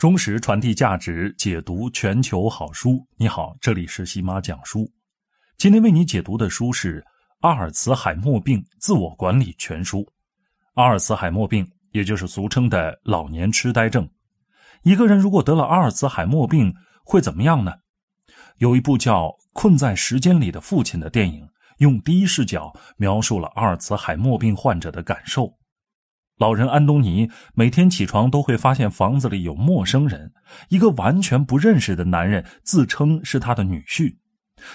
忠实传递价值，解读全球好书。你好，这里是喜马讲书。今天为你解读的书是《阿尔茨海默病自我管理全书》。阿尔茨海默病，也就是俗称的老年痴呆症。一个人如果得了阿尔茨海默病，会怎么样呢？有一部叫《困在时间里的父亲》的电影，用第一视角描述了阿尔茨海默病患者的感受。老人安东尼每天起床都会发现房子里有陌生人，一个完全不认识的男人自称是他的女婿，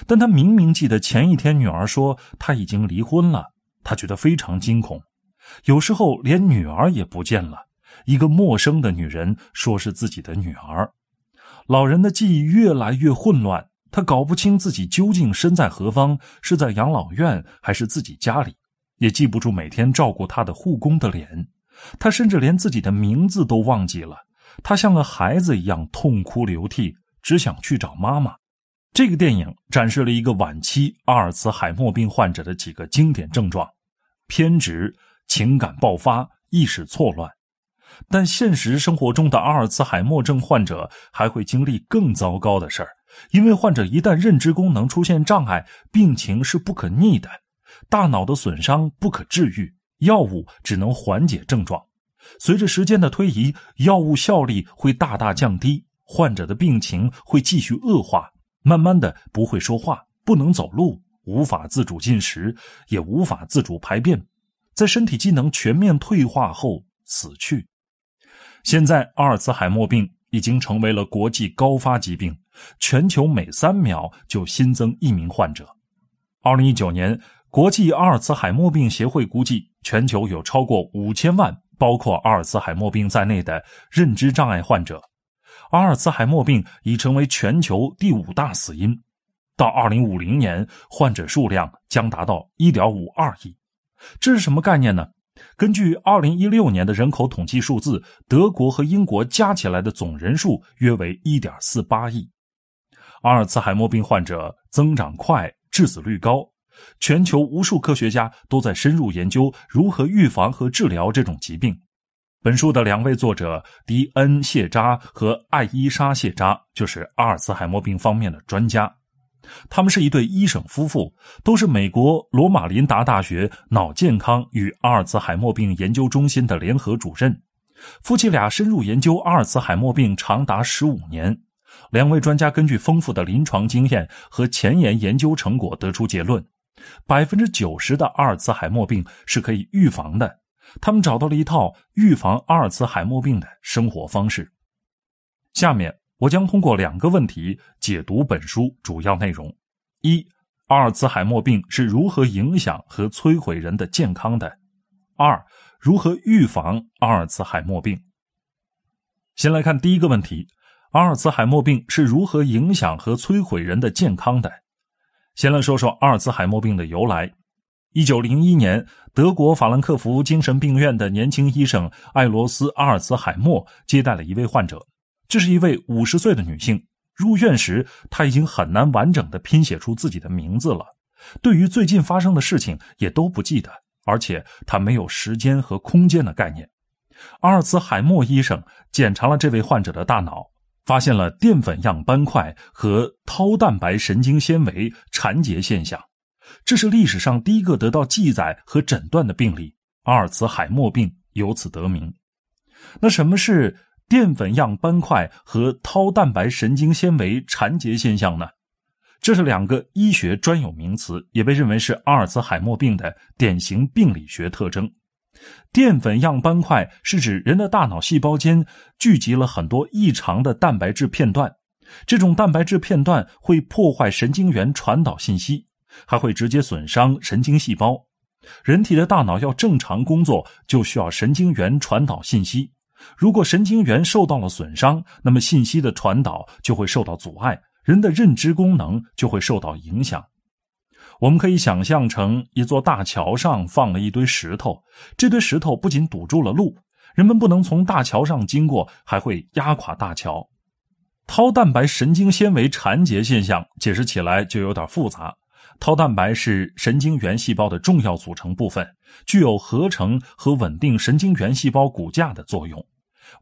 但他明明记得前一天女儿说他已经离婚了，他觉得非常惊恐。有时候连女儿也不见了，一个陌生的女人说是自己的女儿。老人的记忆越来越混乱，他搞不清自己究竟身在何方，是在养老院还是自己家里，也记不住每天照顾他的护工的脸。他甚至连自己的名字都忘记了，他像个孩子一样痛哭流涕，只想去找妈妈。这个电影展示了一个晚期阿尔茨海默病患者的几个经典症状：偏执、情感爆发、意识错乱。但现实生活中的阿尔茨海默症患者还会经历更糟糕的事儿，因为患者一旦认知功能出现障碍，病情是不可逆的，大脑的损伤不可治愈。药物只能缓解症状，随着时间的推移，药物效力会大大降低，患者的病情会继续恶化，慢慢的不会说话，不能走路，无法自主进食，也无法自主排便，在身体机能全面退化后死去。现在，阿尔茨海默病已经成为了国际高发疾病，全球每三秒就新增一名患者。二零一九年，国际阿尔茨海默病协会估计。全球有超过五千万，包括阿尔茨海默病在内的认知障碍患者。阿尔茨海默病已成为全球第五大死因。到二零五零年，患者数量将达到一点五二亿。这是什么概念呢？根据二零一六年的人口统计数字，德国和英国加起来的总人数约为一点四八亿。阿尔茨海默病患者增长快，致死率高。全球无数科学家都在深入研究如何预防和治疗这种疾病。本书的两位作者迪恩·谢扎和艾伊莎·谢扎就是阿尔茨海默病方面的专家。他们是一对医生夫妇，都是美国罗马琳达大学脑健康与阿尔茨海默病研究中心的联合主任。夫妻俩深入研究阿尔茨海默病长达十五年。两位专家根据丰富的临床经验和前沿研究成果得出结论。百分之九十的阿尔茨海默病是可以预防的，他们找到了一套预防阿尔茨海默病的生活方式。下面我将通过两个问题解读本书主要内容：一、阿尔茨海默病是如何影响和摧毁人的健康的；二、如何预防阿尔茨海默病。先来看第一个问题：阿尔茨海默病是如何影响和摧毁人的健康的？先来说说阿尔兹海默病的由来。一九零一年，德国法兰克福精神病院的年轻医生艾罗斯·阿尔兹海默接待了一位患者，这是一位五十岁的女性。入院时，她已经很难完整的拼写出自己的名字了，对于最近发生的事情也都不记得，而且她没有时间和空间的概念。阿尔茨海默医生检查了这位患者的大脑。发现了淀粉样斑块和 t 蛋白神经纤维缠结现象，这是历史上第一个得到记载和诊断的病例，阿尔茨海默病由此得名。那什么是淀粉样斑块和 t 蛋白神经纤维缠结现象呢？这是两个医学专有名词，也被认为是阿尔茨海默病的典型病理学特征。淀粉样斑块是指人的大脑细胞间聚集了很多异常的蛋白质片段，这种蛋白质片段会破坏神经元传导信息，还会直接损伤神经细胞。人体的大脑要正常工作，就需要神经元传导信息。如果神经元受到了损伤，那么信息的传导就会受到阻碍，人的认知功能就会受到影响。我们可以想象成一座大桥上放了一堆石头，这堆石头不仅堵住了路，人们不能从大桥上经过，还会压垮大桥。t 蛋白神经纤维缠结现象解释起来就有点复杂。t 蛋白是神经元细胞的重要组成部分，具有合成和稳定神经元细胞骨架的作用。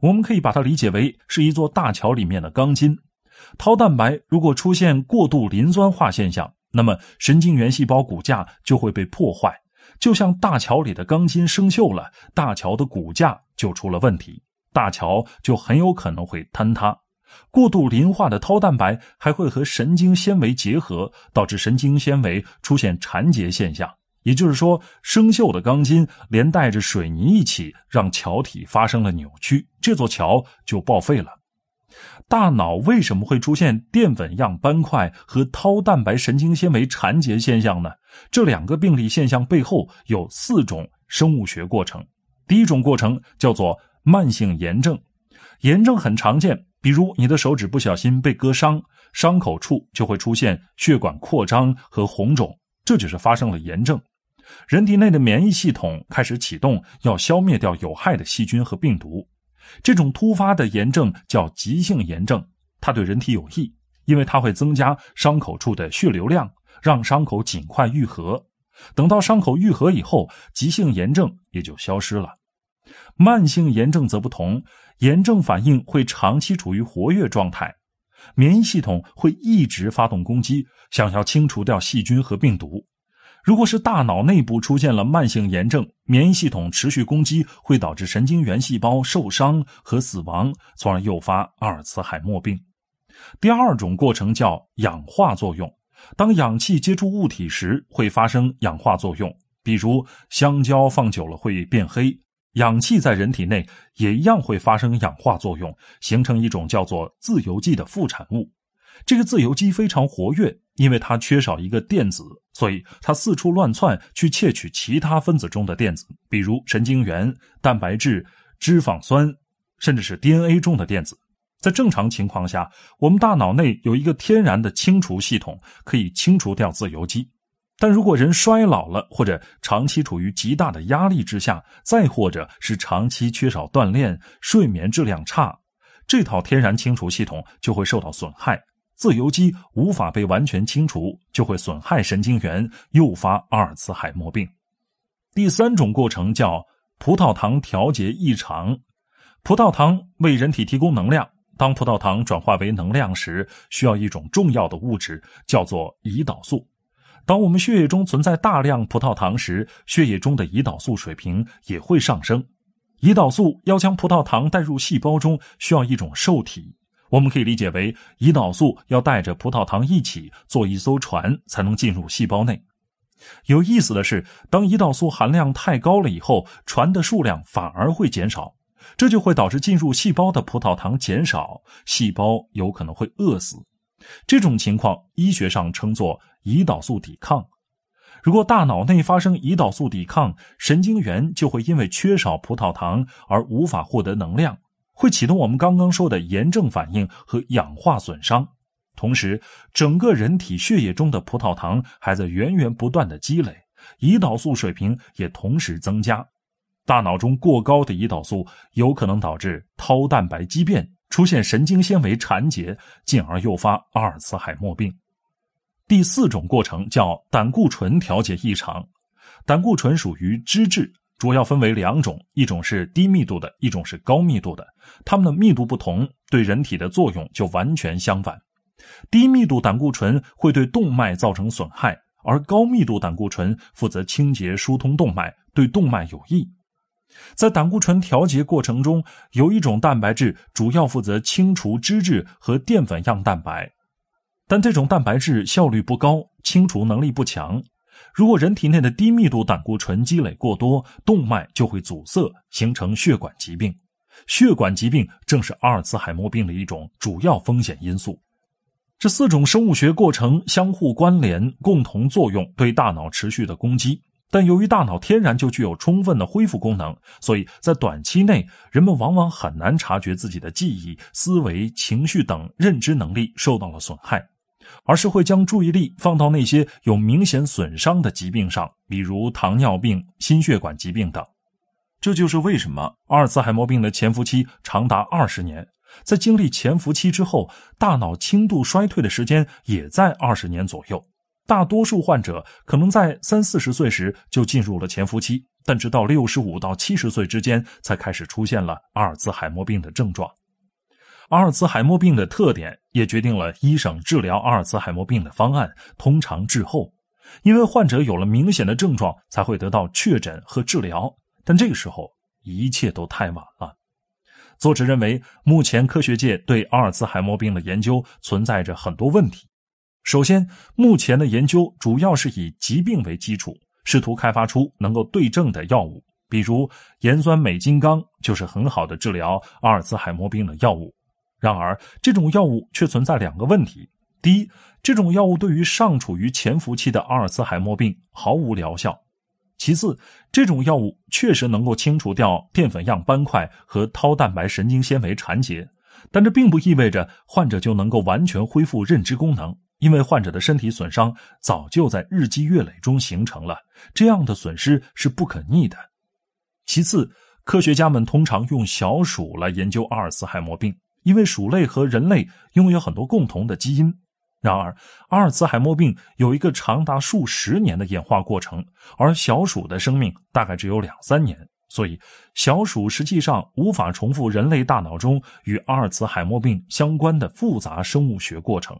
我们可以把它理解为是一座大桥里面的钢筋。t 蛋白如果出现过度磷酸化现象。那么神经元细胞骨架就会被破坏，就像大桥里的钢筋生锈了，大桥的骨架就出了问题，大桥就很有可能会坍塌。过度磷化的 t 蛋白还会和神经纤维结合，导致神经纤维出现缠结现象。也就是说，生锈的钢筋连带着水泥一起，让桥体发生了扭曲，这座桥就报废了。大脑为什么会出现淀粉样斑块和 t 蛋白神经纤维缠结现象呢？这两个病理现象背后有四种生物学过程。第一种过程叫做慢性炎症，炎症很常见，比如你的手指不小心被割伤，伤口处就会出现血管扩张和红肿，这就是发生了炎症。人体内的免疫系统开始启动，要消灭掉有害的细菌和病毒。这种突发的炎症叫急性炎症，它对人体有益，因为它会增加伤口处的血流量，让伤口尽快愈合。等到伤口愈合以后，急性炎症也就消失了。慢性炎症则不同，炎症反应会长期处于活跃状态，免疫系统会一直发动攻击，想要清除掉细菌和病毒。如果是大脑内部出现了慢性炎症，免疫系统持续攻击会导致神经元细胞受伤和死亡，从而诱发阿尔茨海默病。第二种过程叫氧化作用，当氧气接触物体时会发生氧化作用，比如香蕉放久了会变黑，氧气在人体内也一样会发生氧化作用，形成一种叫做自由基的副产物。这个自由基非常活跃，因为它缺少一个电子，所以它四处乱窜，去窃取其他分子中的电子，比如神经元、蛋白质、脂肪酸，甚至是 DNA 中的电子。在正常情况下，我们大脑内有一个天然的清除系统，可以清除掉自由基。但如果人衰老了，或者长期处于极大的压力之下，再或者是长期缺少锻炼、睡眠质量差，这套天然清除系统就会受到损害。自由基无法被完全清除，就会损害神经元，诱发阿尔茨海默病。第三种过程叫葡萄糖调节异常。葡萄糖为人体提供能量，当葡萄糖转化为能量时，需要一种重要的物质，叫做胰岛素。当我们血液中存在大量葡萄糖时，血液中的胰岛素水平也会上升。胰岛素要将葡萄糖带入细胞中，需要一种受体。我们可以理解为，胰岛素要带着葡萄糖一起坐一艘船才能进入细胞内。有意思的是，当胰岛素含量太高了以后，船的数量反而会减少，这就会导致进入细胞的葡萄糖减少，细胞有可能会饿死。这种情况医学上称作胰岛素抵抗。如果大脑内发生胰岛素抵抗，神经元就会因为缺少葡萄糖而无法获得能量。会启动我们刚刚说的炎症反应和氧化损伤，同时整个人体血液中的葡萄糖还在源源不断的积累，胰岛素水平也同时增加。大脑中过高的胰岛素有可能导致 tau 蛋白畸变，出现神经纤维缠结，进而诱发阿尔茨海默病。第四种过程叫胆固醇调节异常，胆固醇属于脂质。主要分为两种，一种是低密度的，一种是高密度的。它们的密度不同，对人体的作用就完全相反。低密度胆固醇会对动脉造成损害，而高密度胆固醇负责清洁疏通动脉，对动脉有益。在胆固醇调节过程中，有一种蛋白质主要负责清除脂质和淀粉样蛋白，但这种蛋白质效率不高，清除能力不强。如果人体内的低密度胆固醇积累过多，动脉就会阻塞，形成血管疾病。血管疾病正是阿尔茨海默病的一种主要风险因素。这四种生物学过程相互关联，共同作用对大脑持续的攻击。但由于大脑天然就具有充分的恢复功能，所以在短期内，人们往往很难察觉自己的记忆、思维、情绪等认知能力受到了损害。而是会将注意力放到那些有明显损伤的疾病上，比如糖尿病、心血管疾病等。这就是为什么阿尔茨海默病的潜伏期长达二十年，在经历潜伏期之后，大脑轻度衰退的时间也在二十年左右。大多数患者可能在三四十岁时就进入了潜伏期，但直到六十五到七十岁之间才开始出现了阿尔茨海默病的症状。阿尔茨海默病的特点也决定了医生治疗阿尔茨海默病的方案通常滞后，因为患者有了明显的症状才会得到确诊和治疗，但这个时候一切都太晚了。作者认为，目前科学界对阿尔茨海默病的研究存在着很多问题。首先，目前的研究主要是以疾病为基础，试图开发出能够对症的药物，比如盐酸美金刚就是很好的治疗阿尔茨海默病的药物。然而，这种药物却存在两个问题：第一，这种药物对于尚处于潜伏期的阿尔茨海默病毫无疗效；其次，这种药物确实能够清除掉淀粉样斑块和 tau 蛋白神经纤维缠结，但这并不意味着患者就能够完全恢复认知功能，因为患者的身体损伤早就在日积月累中形成了，这样的损失是不可逆的。其次，科学家们通常用小鼠来研究阿尔茨海默病。因为鼠类和人类拥有很多共同的基因，然而阿尔茨海默病有一个长达数十年的演化过程，而小鼠的生命大概只有两三年，所以小鼠实际上无法重复人类大脑中与阿尔茨海默病相关的复杂生物学过程。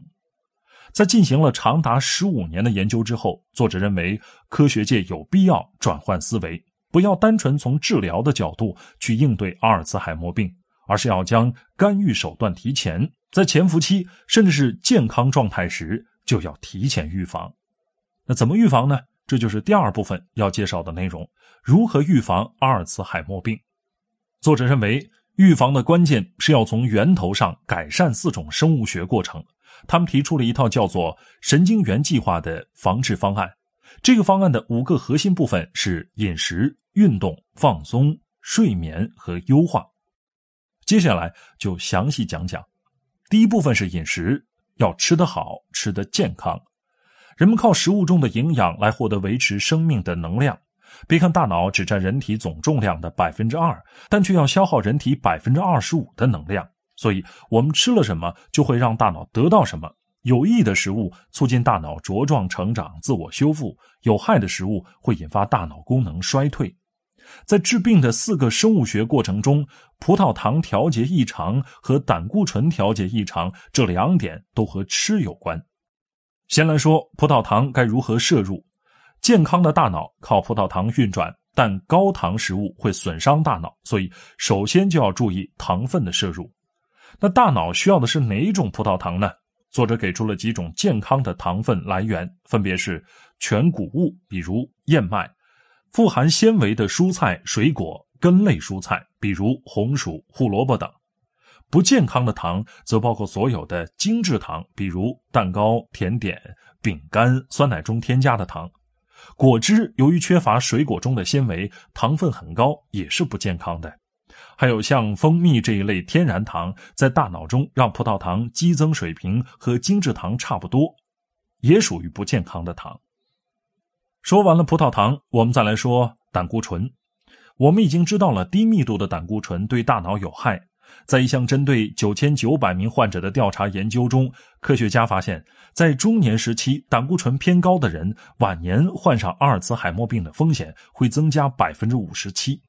在进行了长达十五年的研究之后，作者认为科学界有必要转换思维，不要单纯从治疗的角度去应对阿尔茨海默病。而是要将干预手段提前，在潜伏期甚至是健康状态时就要提前预防。那怎么预防呢？这就是第二部分要介绍的内容：如何预防阿尔茨海默病。作者认为，预防的关键是要从源头上改善四种生物学过程。他们提出了一套叫做“神经元计划”的防治方案。这个方案的五个核心部分是：饮食、运动、放松、睡眠和优化。接下来就详细讲讲，第一部分是饮食，要吃得好，吃得健康。人们靠食物中的营养来获得维持生命的能量。别看大脑只占人体总重量的百分之二，但却要消耗人体百分之二十五的能量。所以，我们吃了什么，就会让大脑得到什么。有益的食物促进大脑茁壮成长、自我修复；有害的食物会引发大脑功能衰退。在治病的四个生物学过程中，葡萄糖调节异常和胆固醇调节异常这两点都和吃有关。先来说葡萄糖该如何摄入。健康的大脑靠葡萄糖运转，但高糖食物会损伤大脑，所以首先就要注意糖分的摄入。那大脑需要的是哪一种葡萄糖呢？作者给出了几种健康的糖分来源，分别是全谷物，比如燕麦。富含纤维的蔬菜、水果、根类蔬菜，比如红薯、胡萝卜等；不健康的糖则包括所有的精制糖，比如蛋糕、甜点、饼干、酸奶中添加的糖。果汁由于缺乏水果中的纤维，糖分很高，也是不健康的。还有像蜂蜜这一类天然糖，在大脑中让葡萄糖激增水平和精制糖差不多，也属于不健康的糖。说完了葡萄糖，我们再来说胆固醇。我们已经知道了低密度的胆固醇对大脑有害。在一项针对九千九百名患者的调查研究中，科学家发现，在中年时期胆固醇偏高的人，晚年患上阿尔茨海默病的风险会增加百分之五十七。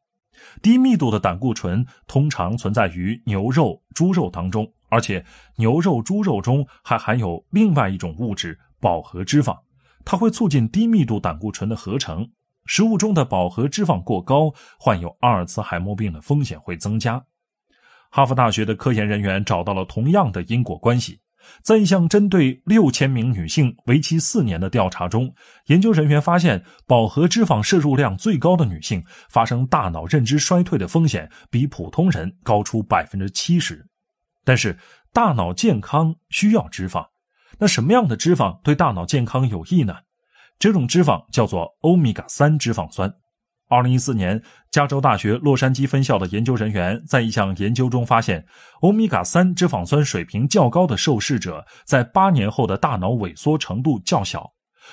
低密度的胆固醇通常存在于牛肉、猪肉当中，而且牛肉、猪肉中还含有另外一种物质——饱和脂肪。它会促进低密度胆固醇的合成。食物中的饱和脂肪过高，患有阿尔茨海默病的风险会增加。哈佛大学的科研人员找到了同样的因果关系。在一项针对六千名女性为期四年的调查中，研究人员发现，饱和脂肪摄入量最高的女性，发生大脑认知衰退的风险比普通人高出百分之七十。但是，大脑健康需要脂肪。那什么样的脂肪对大脑健康有益呢？这种脂肪叫做欧米伽三脂肪酸。二零一四年，加州大学洛杉矶分校的研究人员在一项研究中发现，欧米伽三脂肪酸水平较高的受试者，在八年后的大脑萎缩程度较小。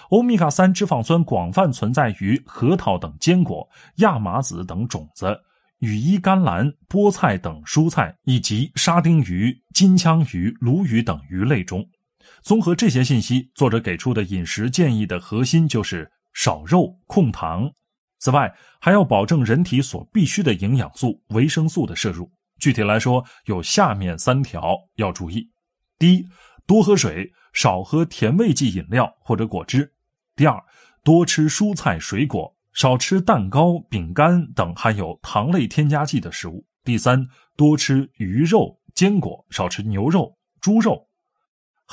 欧米伽三脂肪酸广泛存在于核桃等坚果、亚麻籽等种子、羽衣甘蓝、菠菜等蔬菜，以及沙丁鱼、金枪鱼、鲈鱼等鱼类中。综合这些信息，作者给出的饮食建议的核心就是少肉控糖。此外，还要保证人体所必需的营养素、维生素的摄入。具体来说，有下面三条要注意：第一，多喝水，少喝甜味剂饮料或者果汁；第二，多吃蔬菜水果，少吃蛋糕、饼干等含有糖类添加剂的食物；第三，多吃鱼肉、坚果，少吃牛肉、猪肉。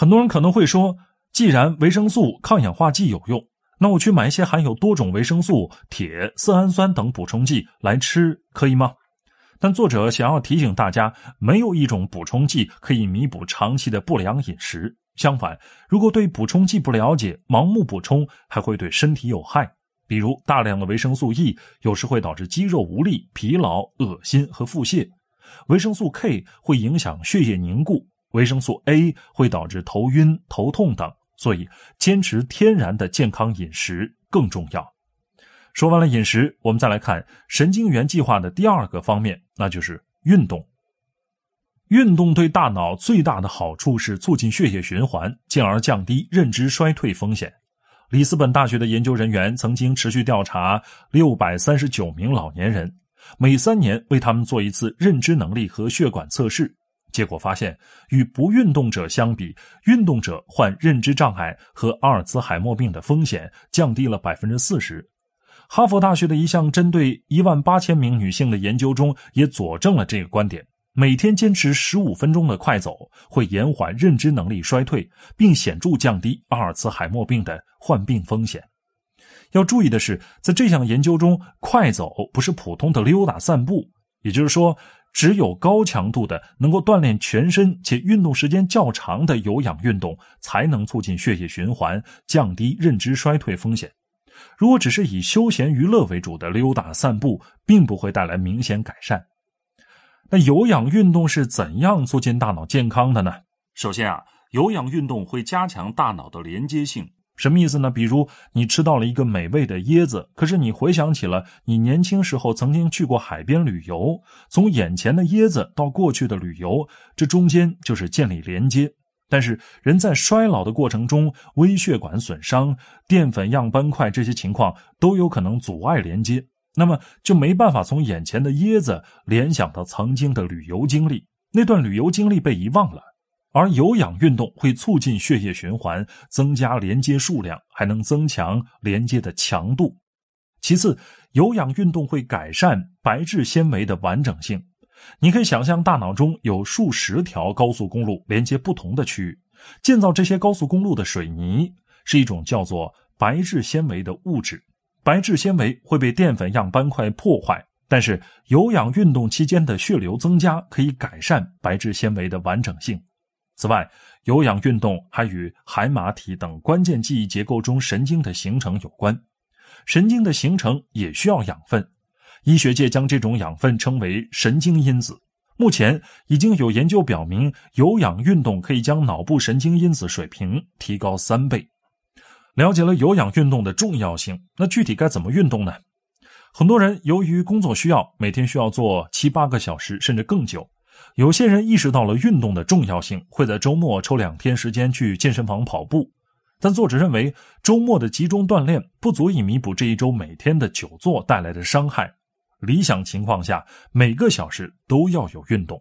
很多人可能会说，既然维生素抗氧化剂有用，那我去买一些含有多种维生素、铁、色氨酸等补充剂来吃，可以吗？但作者想要提醒大家，没有一种补充剂可以弥补长期的不良饮食。相反，如果对补充剂不了解，盲目补充，还会对身体有害。比如，大量的维生素 E 有时会导致肌肉无力、疲劳、恶心和腹泻；维生素 K 会影响血液凝固。维生素 A 会导致头晕、头痛等，所以坚持天然的健康饮食更重要。说完了饮食，我们再来看神经元计划的第二个方面，那就是运动。运动对大脑最大的好处是促进血液循环，进而降低认知衰退风险。里斯本大学的研究人员曾经持续调查六百三十九名老年人，每三年为他们做一次认知能力和血管测试。结果发现，与不运动者相比，运动者患认知障碍和阿尔茨海默病的风险降低了百分之四十。哈佛大学的一项针对一万八千名女性的研究中也佐证了这个观点：每天坚持十五分钟的快走会延缓认知能力衰退，并显著降低阿尔茨海默病的患病风险。要注意的是，在这项研究中，快走不是普通的溜达散步，也就是说。只有高强度的、能够锻炼全身且运动时间较长的有氧运动，才能促进血液循环，降低认知衰退风险。如果只是以休闲娱乐为主的溜达散步，并不会带来明显改善。那有氧运动是怎样促进大脑健康的呢？首先啊，有氧运动会加强大脑的连接性。什么意思呢？比如你吃到了一个美味的椰子，可是你回想起了你年轻时候曾经去过海边旅游。从眼前的椰子到过去的旅游，这中间就是建立连接。但是人在衰老的过程中，微血管损伤、淀粉样斑块这些情况都有可能阻碍连接，那么就没办法从眼前的椰子联想到曾经的旅游经历，那段旅游经历被遗忘了。而有氧运动会促进血液循环，增加连接数量，还能增强连接的强度。其次，有氧运动会改善白质纤维的完整性。你可以想象，大脑中有数十条高速公路连接不同的区域，建造这些高速公路的水泥是一种叫做白质纤维的物质。白质纤维会被淀粉样斑块破坏，但是有氧运动期间的血流增加可以改善白质纤维的完整性。此外，有氧运动还与海马体等关键记忆结构中神经的形成有关。神经的形成也需要养分，医学界将这种养分称为神经因子。目前已经有研究表明，有氧运动可以将脑部神经因子水平提高三倍。了解了有氧运动的重要性，那具体该怎么运动呢？很多人由于工作需要，每天需要做七八个小时，甚至更久。有些人意识到了运动的重要性，会在周末抽两天时间去健身房跑步。但作者认为，周末的集中锻炼不足以弥补这一周每天的久坐带来的伤害。理想情况下，每个小时都要有运动。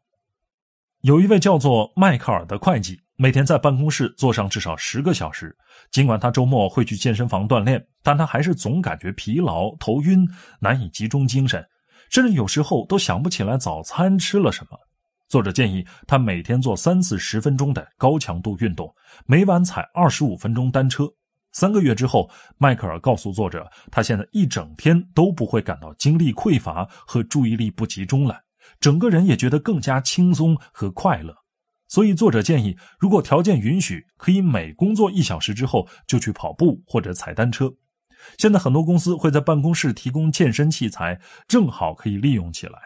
有一位叫做迈克尔的会计，每天在办公室坐上至少十个小时。尽管他周末会去健身房锻炼，但他还是总感觉疲劳、头晕，难以集中精神，甚至有时候都想不起来早餐吃了什么。作者建议他每天做三次十分钟的高强度运动，每晚踩二十五分钟单车。三个月之后，迈克尔告诉作者，他现在一整天都不会感到精力匮乏和注意力不集中了，整个人也觉得更加轻松和快乐。所以，作者建议，如果条件允许，可以每工作一小时之后就去跑步或者踩单车。现在很多公司会在办公室提供健身器材，正好可以利用起来。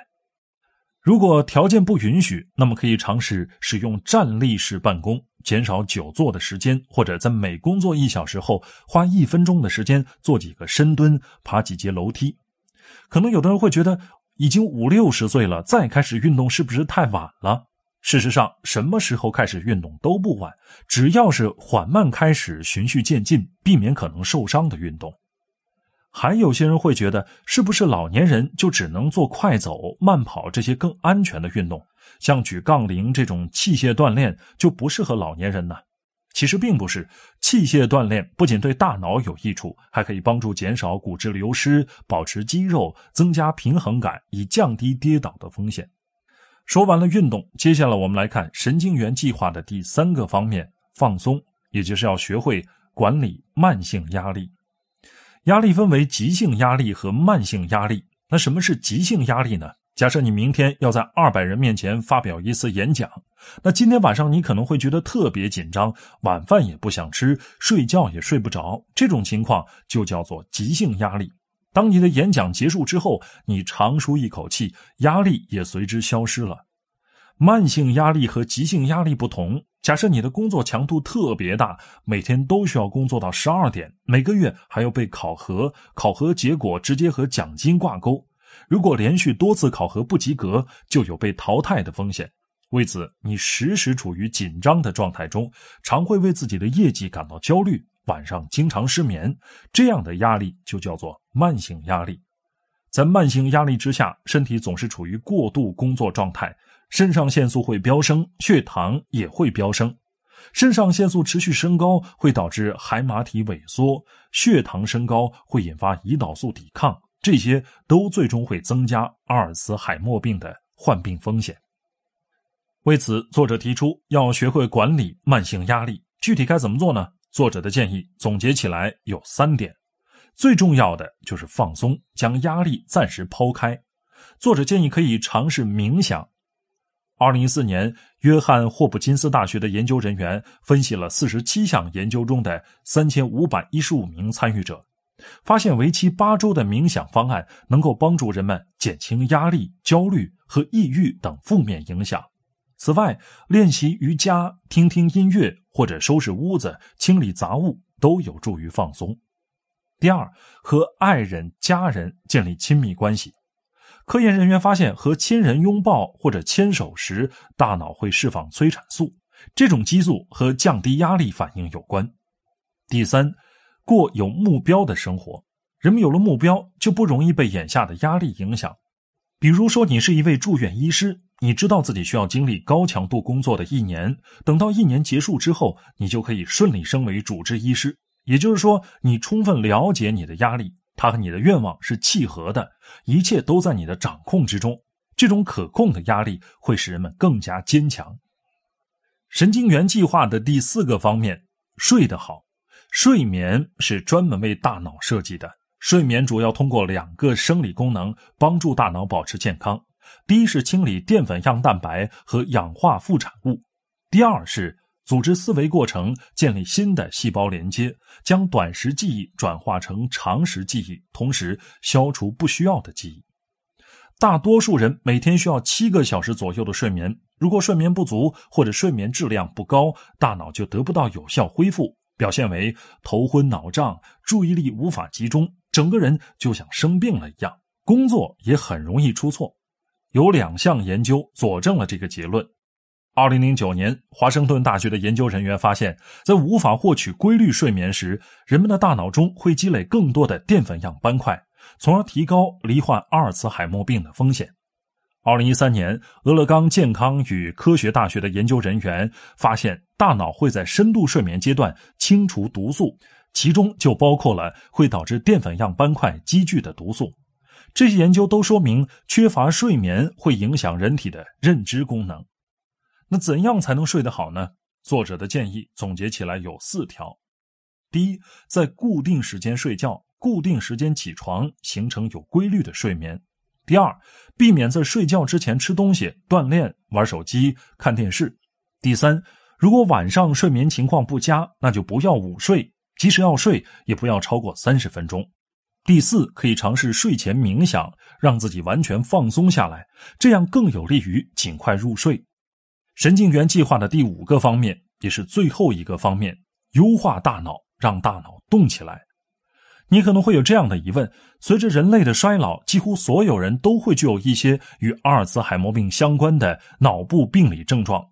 如果条件不允许，那么可以尝试使用站立式办公，减少久坐的时间，或者在每工作一小时后花一分钟的时间做几个深蹲、爬几节楼梯。可能有的人会觉得，已经五六十岁了，再开始运动是不是太晚了？事实上，什么时候开始运动都不晚，只要是缓慢开始、循序渐进，避免可能受伤的运动。还有些人会觉得，是不是老年人就只能做快走、慢跑这些更安全的运动？像举杠铃这种器械锻炼就不适合老年人呢？其实并不是，器械锻炼不仅对大脑有益处，还可以帮助减少骨质流失、保持肌肉、增加平衡感，以降低跌倒的风险。说完了运动，接下来我们来看神经元计划的第三个方面——放松，也就是要学会管理慢性压力。压力分为急性压力和慢性压力。那什么是急性压力呢？假设你明天要在二百人面前发表一次演讲，那今天晚上你可能会觉得特别紧张，晚饭也不想吃，睡觉也睡不着。这种情况就叫做急性压力。当你的演讲结束之后，你长舒一口气，压力也随之消失了。慢性压力和急性压力不同。假设你的工作强度特别大，每天都需要工作到十二点，每个月还要被考核，考核结果直接和奖金挂钩。如果连续多次考核不及格，就有被淘汰的风险。为此，你时时处于紧张的状态中，常会为自己的业绩感到焦虑，晚上经常失眠。这样的压力就叫做慢性压力。在慢性压力之下，身体总是处于过度工作状态。肾上腺素会飙升，血糖也会飙升。肾上腺素持续升高会导致海马体萎缩，血糖升高会引发胰岛素抵抗，这些都最终会增加阿尔茨海默病的患病风险。为此，作者提出要学会管理慢性压力。具体该怎么做呢？作者的建议总结起来有三点：最重要的就是放松，将压力暂时抛开。作者建议可以尝试冥想。二零一四年，约翰霍普金斯大学的研究人员分析了四十七项研究中的三千五百一十五名参与者，发现为期八周的冥想方案能够帮助人们减轻压力、焦虑和抑郁等负面影响。此外，练习瑜伽、听听音乐或者收拾屋子、清理杂物都有助于放松。第二，和爱人、家人建立亲密关系。科研人员发现，和亲人拥抱或者牵手时，大脑会释放催产素，这种激素和降低压力反应有关。第三，过有目标的生活，人们有了目标就不容易被眼下的压力影响。比如说，你是一位住院医师，你知道自己需要经历高强度工作的一年，等到一年结束之后，你就可以顺利升为主治医师。也就是说，你充分了解你的压力。它和你的愿望是契合的，一切都在你的掌控之中。这种可控的压力会使人们更加坚强。神经元计划的第四个方面，睡得好。睡眠是专门为大脑设计的。睡眠主要通过两个生理功能帮助大脑保持健康：第一是清理淀粉样蛋白和氧化副产物；第二是。组织思维过程，建立新的细胞连接，将短时记忆转化成长时记忆，同时消除不需要的记忆。大多数人每天需要七个小时左右的睡眠。如果睡眠不足或者睡眠质量不高，大脑就得不到有效恢复，表现为头昏脑胀、注意力无法集中，整个人就像生病了一样，工作也很容易出错。有两项研究佐证了这个结论。二零零九年，华盛顿大学的研究人员发现，在无法获取规律睡眠时，人们的大脑中会积累更多的淀粉样斑块，从而提高罹患阿尔茨海默病的风险。二零一三年，俄勒冈健康与科学大学的研究人员发现，大脑会在深度睡眠阶段清除毒素，其中就包括了会导致淀粉样斑块积聚的毒素。这些研究都说明，缺乏睡眠会影响人体的认知功能。那怎样才能睡得好呢？作者的建议总结起来有四条：第一，在固定时间睡觉、固定时间起床，形成有规律的睡眠；第二，避免在睡觉之前吃东西、锻炼、玩手机、看电视；第三，如果晚上睡眠情况不佳，那就不要午睡，即使要睡，也不要超过三十分钟；第四，可以尝试睡前冥想，让自己完全放松下来，这样更有利于尽快入睡。神经元计划的第五个方面，也是最后一个方面：优化大脑，让大脑动起来。你可能会有这样的疑问：随着人类的衰老，几乎所有人都会具有一些与阿尔茨海默病相关的脑部病理症状。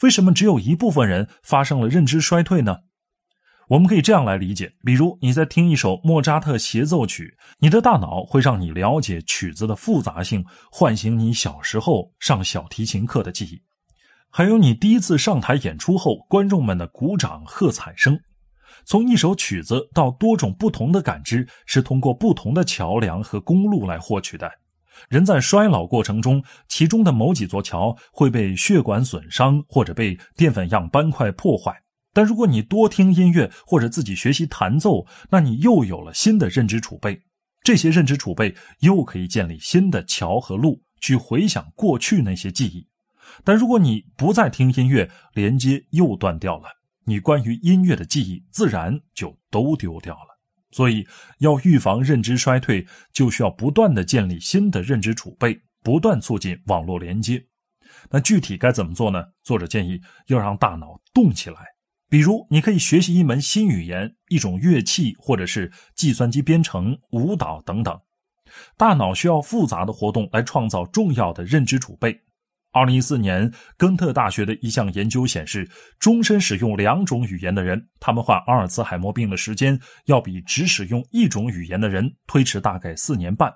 为什么只有一部分人发生了认知衰退呢？我们可以这样来理解：比如你在听一首莫扎特协奏曲，你的大脑会让你了解曲子的复杂性，唤醒你小时候上小提琴课的记忆。还有你第一次上台演出后，观众们的鼓掌喝彩声。从一首曲子到多种不同的感知，是通过不同的桥梁和公路来获取的。人在衰老过程中，其中的某几座桥会被血管损伤，或者被淀粉样斑块破坏。但如果你多听音乐，或者自己学习弹奏，那你又有了新的认知储备。这些认知储备又可以建立新的桥和路，去回想过去那些记忆。但如果你不再听音乐，连接又断掉了，你关于音乐的记忆自然就都丢掉了。所以，要预防认知衰退，就需要不断的建立新的认知储备，不断促进网络连接。那具体该怎么做呢？作者建议要让大脑动起来，比如你可以学习一门新语言、一种乐器，或者是计算机编程、舞蹈等等。大脑需要复杂的活动来创造重要的认知储备。二零一四年根特大学的一项研究显示，终身使用两种语言的人，他们患阿尔茨海默病的时间要比只使用一种语言的人推迟大概四年半。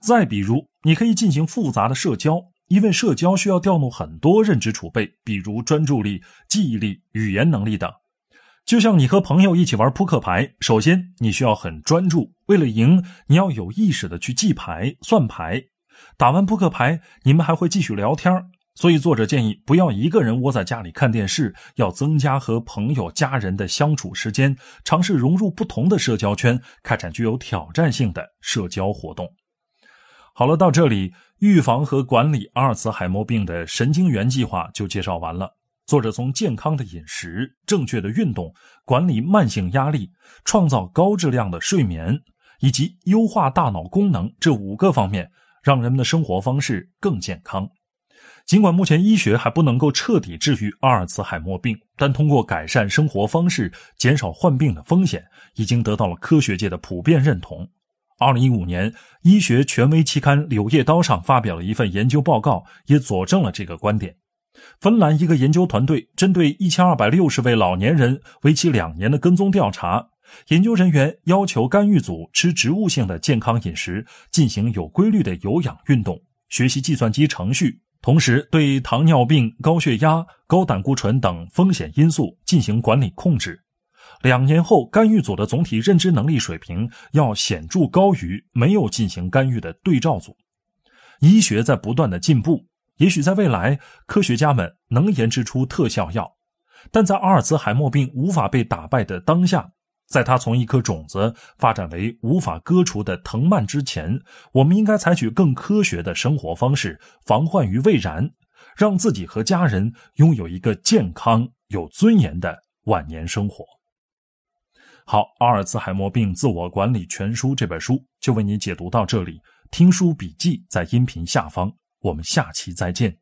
再比如，你可以进行复杂的社交，因为社交需要调动很多认知储备，比如专注力、记忆力、语言能力等。就像你和朋友一起玩扑克牌，首先你需要很专注，为了赢，你要有意识的去记牌、算牌。打完扑克牌，你们还会继续聊天所以，作者建议不要一个人窝在家里看电视，要增加和朋友、家人的相处时间，尝试融入不同的社交圈，开展具有挑战性的社交活动。好了，到这里，预防和管理阿尔茨海默病的神经元计划就介绍完了。作者从健康的饮食、正确的运动、管理慢性压力、创造高质量的睡眠以及优化大脑功能这五个方面。让人们的生活方式更健康。尽管目前医学还不能够彻底治愈阿尔茨海默病，但通过改善生活方式减少患病的风险，已经得到了科学界的普遍认同。二零一五年，医学权威期刊《柳叶刀》上发表了一份研究报告，也佐证了这个观点。芬兰一个研究团队针对一千二百六十位老年人为期两年的跟踪调查。研究人员要求干预组吃植物性的健康饮食，进行有规律的有氧运动，学习计算机程序，同时对糖尿病、高血压、高胆固醇等风险因素进行管理控制。两年后，干预组的总体认知能力水平要显著高于没有进行干预的对照组。医学在不断的进步，也许在未来，科学家们能研制出特效药，但在阿尔茨海默病无法被打败的当下。在它从一颗种子发展为无法割除的藤蔓之前，我们应该采取更科学的生活方式，防患于未然，让自己和家人拥有一个健康、有尊严的晚年生活。好，《阿尔茨海默病自我管理全书》这本书就为你解读到这里，听书笔记在音频下方，我们下期再见。